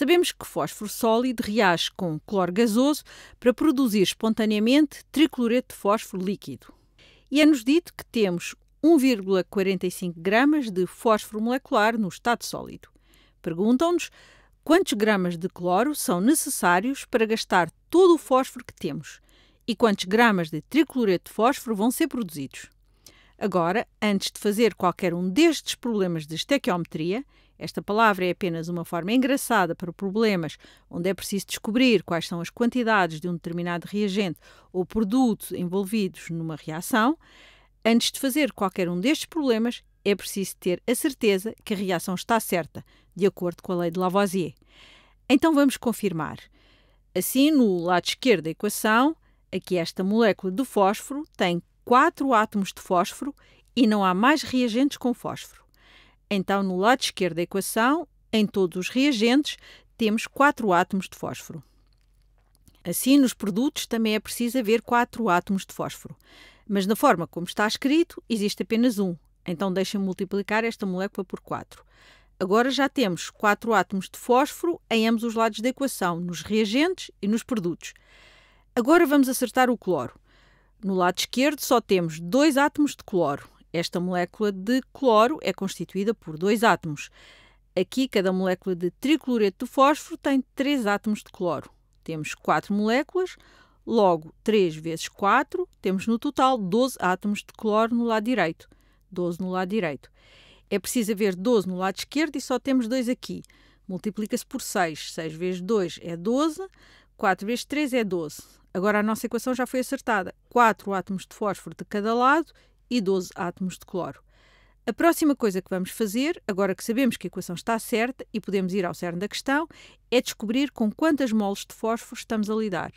Sabemos que fósforo sólido reage com cloro gasoso para produzir espontaneamente tricloreto de fósforo líquido. E é-nos dito que temos 1,45 gramas de fósforo molecular no estado sólido. Perguntam-nos quantos gramas de cloro são necessários para gastar todo o fósforo que temos e quantos gramas de tricloreto de fósforo vão ser produzidos. Agora, antes de fazer qualquer um destes problemas de estequiometria, esta palavra é apenas uma forma engraçada para problemas onde é preciso descobrir quais são as quantidades de um determinado reagente ou produto envolvidos numa reação. Antes de fazer qualquer um destes problemas, é preciso ter a certeza que a reação está certa, de acordo com a lei de Lavoisier. Então vamos confirmar. Assim, no lado esquerdo da equação, aqui esta molécula de fósforo tem quatro átomos de fósforo e não há mais reagentes com fósforo. Então, no lado esquerdo da equação, em todos os reagentes, temos quatro átomos de fósforo. Assim, nos produtos também é preciso haver quatro átomos de fósforo. Mas na forma como está escrito, existe apenas um. Então, deixem-me multiplicar esta molécula por 4. Agora já temos quatro átomos de fósforo em ambos os lados da equação, nos reagentes e nos produtos. Agora vamos acertar o cloro. No lado esquerdo só temos dois átomos de cloro, esta molécula de cloro é constituída por dois átomos. Aqui, cada molécula de tricloreto de fósforo tem três átomos de cloro. Temos quatro moléculas, logo 3 vezes 4, temos no total 12 átomos de cloro no lado direito. 12 no lado direito. É preciso haver 12 no lado esquerdo e só temos dois aqui. Multiplica-se por 6. 6 vezes 2 é 12, 4 vezes 3 é 12. Agora a nossa equação já foi acertada. 4 átomos de fósforo de cada lado e 12 átomos de cloro. A próxima coisa que vamos fazer, agora que sabemos que a equação está certa e podemos ir ao cerne da questão, é descobrir com quantas moles de fósforo estamos a lidar.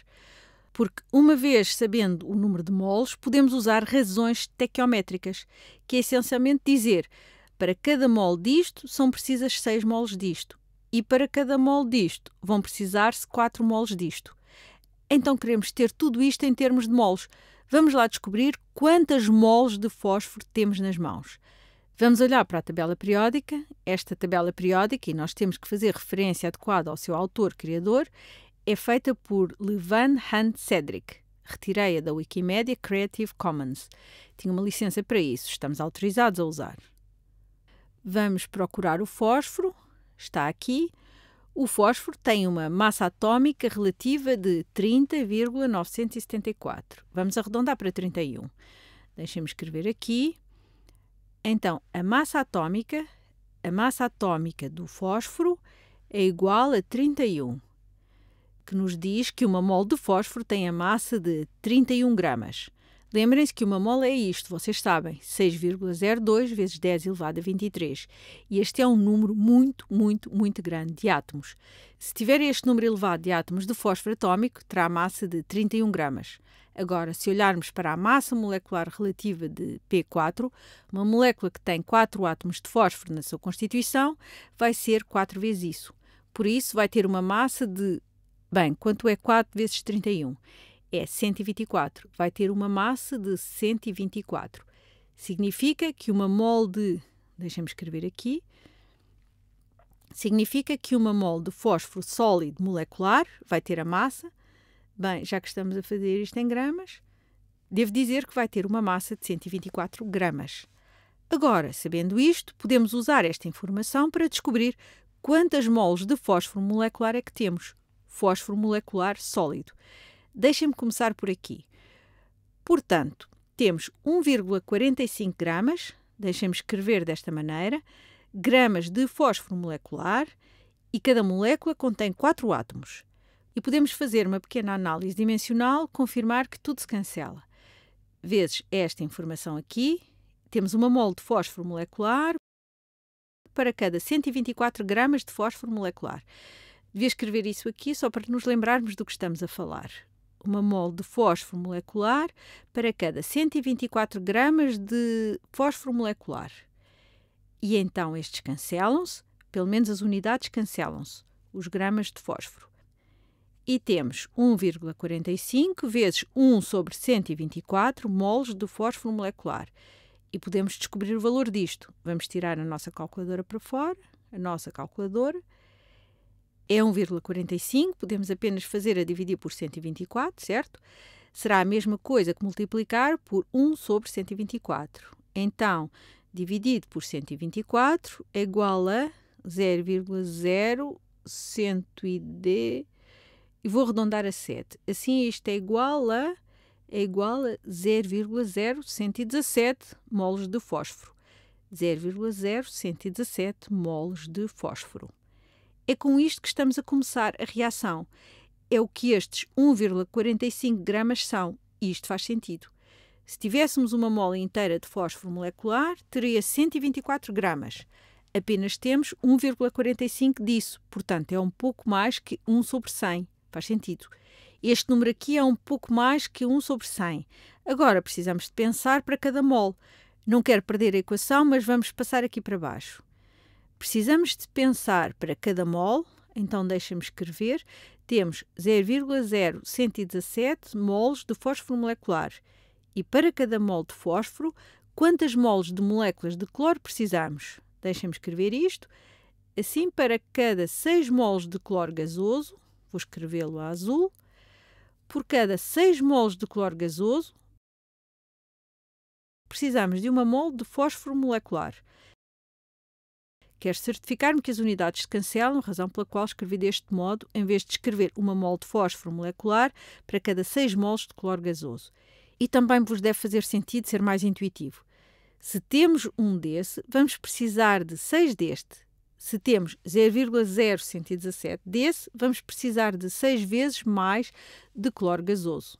Porque, uma vez sabendo o número de moles, podemos usar razões tequiométricas, que é essencialmente dizer para cada mol disto são precisas 6 moles disto, e para cada mol disto vão precisar-se 4 moles disto. Então queremos ter tudo isto em termos de moles. Vamos lá descobrir quantas moles de fósforo temos nas mãos. Vamos olhar para a tabela periódica. Esta tabela periódica, e nós temos que fazer referência adequada ao seu autor criador, é feita por Levan Hunt Cedric. Retirei-a da Wikimedia Creative Commons. Tinha uma licença para isso, estamos autorizados a usar. Vamos procurar o fósforo, está aqui. O fósforo tem uma massa atómica relativa de 30,974. Vamos arredondar para 31. Deixem-me escrever aqui. Então, a massa atómica, a massa atómica do fósforo é igual a 31, que nos diz que uma mole de fósforo tem a massa de 31 gramas. Lembrem-se que uma mola é isto, vocês sabem, 6,02 vezes 10 elevado a 23. E este é um número muito, muito, muito grande de átomos. Se tiver este número elevado de átomos de fósforo atómico, terá massa de 31 gramas. Agora, se olharmos para a massa molecular relativa de P4, uma molécula que tem 4 átomos de fósforo na sua constituição, vai ser 4 vezes isso. Por isso, vai ter uma massa de. Bem, quanto é 4 vezes 31? é 124. Vai ter uma massa de 124. Significa que uma mol de. Deixa-me escrever aqui. Significa que uma mol de fósforo sólido molecular vai ter a massa. Bem, já que estamos a fazer isto em gramas, devo dizer que vai ter uma massa de 124 gramas. Agora, sabendo isto, podemos usar esta informação para descobrir quantas moles de fósforo molecular é que temos. Fósforo molecular sólido. Deixem-me começar por aqui. Portanto, temos 1,45 gramas, deixem-me escrever desta maneira, gramas de fósforo molecular e cada molécula contém 4 átomos. E podemos fazer uma pequena análise dimensional, confirmar que tudo se cancela. Vezes esta informação aqui, temos uma mole de fósforo molecular para cada 124 gramas de fósforo molecular. Devia escrever isso aqui só para nos lembrarmos do que estamos a falar uma mole de fósforo molecular para cada 124 gramas de fósforo molecular. E então estes cancelam-se, pelo menos as unidades cancelam-se, os gramas de fósforo. E temos 1,45 vezes 1 sobre 124 moles de fósforo molecular. E podemos descobrir o valor disto. Vamos tirar a nossa calculadora para fora, a nossa calculadora, é 1,45, podemos apenas fazer a dividir por 124, certo? Será a mesma coisa que multiplicar por 1 sobre 124. Então, dividido por 124 é igual a 0,0110 e vou arredondar a 7. Assim, isto é igual a é igual a 0,0117 moles de fósforo. 0,0117 moles de fósforo. É com isto que estamos a começar a reação. É o que estes 1,45 gramas são, e isto faz sentido. Se tivéssemos uma mola inteira de fósforo molecular, teria 124 gramas. Apenas temos 1,45 disso, portanto é um pouco mais que 1 sobre 100. Faz sentido. Este número aqui é um pouco mais que 1 sobre 100. Agora precisamos de pensar para cada mol. Não quero perder a equação, mas vamos passar aqui para baixo. Precisamos de pensar para cada mol, então deixa-me escrever, temos 0,0117 moles de fósforo molecular. E para cada mol de fósforo, quantas moles de moléculas de cloro precisamos? Deixa-me escrever isto. Assim, para cada 6 moles de cloro gasoso, vou escrevê-lo a azul, por cada 6 moles de cloro gasoso, precisamos de uma mole de fósforo molecular. Quero certificar-me que as unidades se cancelam, razão pela qual escrevi deste modo, em vez de escrever uma mol de fósforo molecular para cada 6 moles de cloro gasoso. E também vos deve fazer sentido ser mais intuitivo. Se temos um desse, vamos precisar de 6 deste. Se temos 0,0117 desse, vamos precisar de 6 vezes mais de cloro gasoso.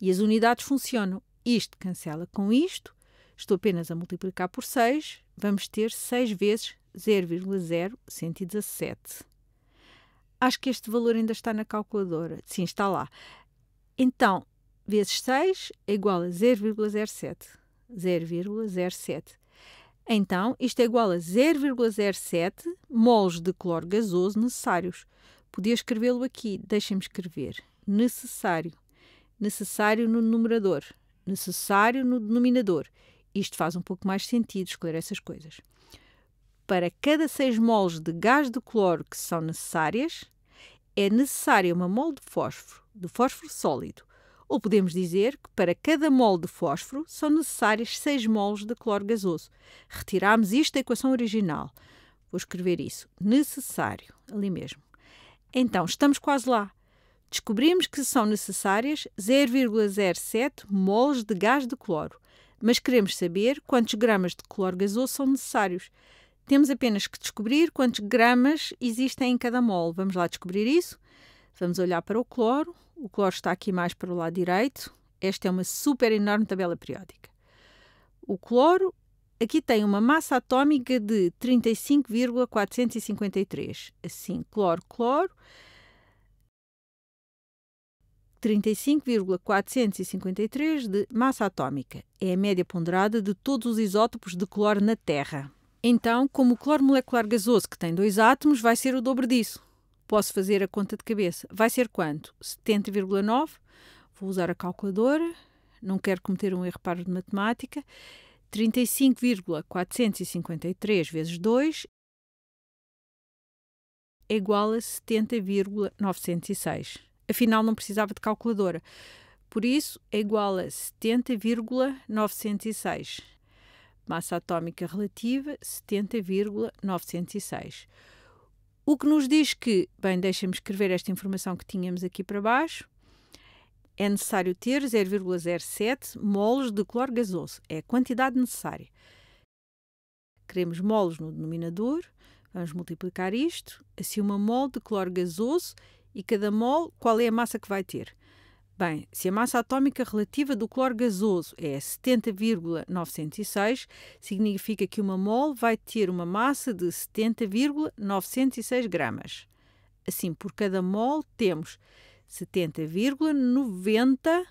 E as unidades funcionam. Isto cancela com isto. Estou apenas a multiplicar por 6. Vamos ter 6 vezes 0,0117. Acho que este valor ainda está na calculadora. Sim, está lá. Então, vezes 6 é igual a 0,07. 0,07. Então, isto é igual a 0,07 moles de cloro gasoso necessários. Podia escrevê-lo aqui. Deixem-me escrever. Necessário. Necessário no numerador. Necessário no denominador. Isto faz um pouco mais sentido escolher essas coisas para cada 6 moles de gás de cloro que são necessárias, é necessária uma mole de fósforo, de fósforo sólido. Ou podemos dizer que para cada mole de fósforo são necessárias 6 moles de cloro gasoso. Retiramos isto da equação original. Vou escrever isso. Necessário, ali mesmo. Então, estamos quase lá. Descobrimos que são necessárias 0,07 moles de gás de cloro, mas queremos saber quantos gramas de cloro gasoso são necessários. Temos apenas que descobrir quantos gramas existem em cada mol. Vamos lá descobrir isso. Vamos olhar para o cloro. O cloro está aqui mais para o lado direito. Esta é uma super enorme tabela periódica. O cloro aqui tem uma massa atómica de 35,453. Assim, cloro, cloro. 35,453 de massa atómica. É a média ponderada de todos os isótopos de cloro na Terra. Então, como o cloro molecular gasoso, que tem dois átomos, vai ser o dobro disso. Posso fazer a conta de cabeça. Vai ser quanto? 70,9. Vou usar a calculadora. Não quero cometer um erro paro de matemática. 35,453 vezes 2 é igual a 70,906. Afinal, não precisava de calculadora. Por isso, é igual a 70,906 massa atómica relativa 70,906. O que nos diz que, bem, deixa-me escrever esta informação que tínhamos aqui para baixo, é necessário ter 0,07 moles de cloro gasoso, é a quantidade necessária. Queremos moles no denominador, vamos multiplicar isto, assim uma mole de cloro gasoso e cada mole qual é a massa que vai ter. Bem, se a massa atómica relativa do cloro gasoso é 70,906, significa que uma mol vai ter uma massa de 70,906 gramas. Assim, por cada mol temos 70,90,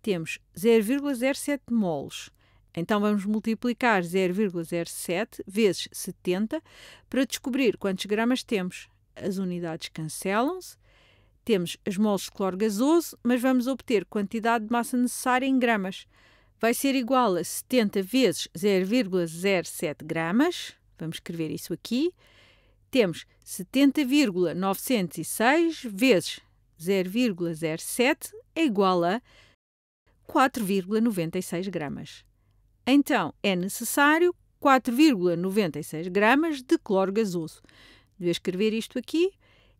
temos 0,07 mols. Então vamos multiplicar 0,07 vezes 70 para descobrir quantos gramas temos. As unidades cancelam-se temos as moles de cloro gasoso, mas vamos obter quantidade de massa necessária em gramas. Vai ser igual a 70 vezes 0,07 gramas. Vamos escrever isso aqui. Temos 70,906 vezes 0,07 é igual a 4,96 gramas. Então, é necessário 4,96 gramas de cloro gasoso. Devo escrever isto aqui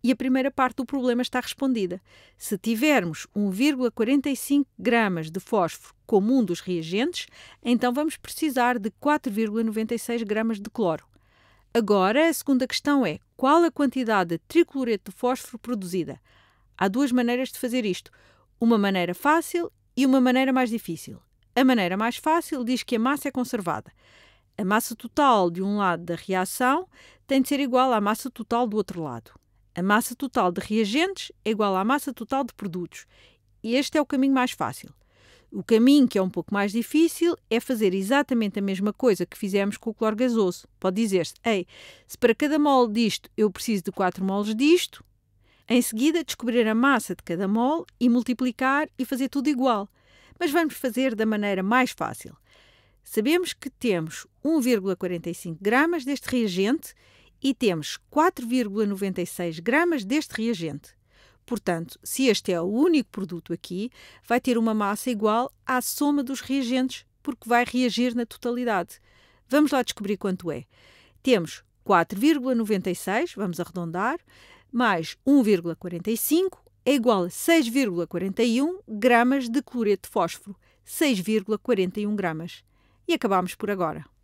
e a primeira parte do problema está respondida. Se tivermos 1,45 gramas de fósforo como um dos reagentes, então vamos precisar de 4,96 gramas de cloro. Agora, a segunda questão é qual a quantidade de tricloreto de fósforo produzida? Há duas maneiras de fazer isto: uma maneira fácil e uma maneira mais difícil. A maneira mais fácil diz que a massa é conservada. A massa total de um lado da reação tem de ser igual à massa total do outro lado. A massa total de reagentes é igual à massa total de produtos. Este é o caminho mais fácil. O caminho que é um pouco mais difícil é fazer exatamente a mesma coisa que fizemos com o cloro gasoso. Pode dizer-se, ei, se para cada mole disto eu preciso de 4 moles disto, em seguida descobrir a massa de cada mole e multiplicar e fazer tudo igual. Mas vamos fazer da maneira mais fácil. Sabemos que temos 1,45 gramas deste reagente e temos 4,96 gramas deste reagente. Portanto, se este é o único produto aqui, vai ter uma massa igual à soma dos reagentes, porque vai reagir na totalidade. Vamos lá descobrir quanto é. Temos 4,96, vamos arredondar, mais 1,45 é igual a 6,41 gramas de cloreto de fósforo, 6,41 gramas. E acabamos por agora.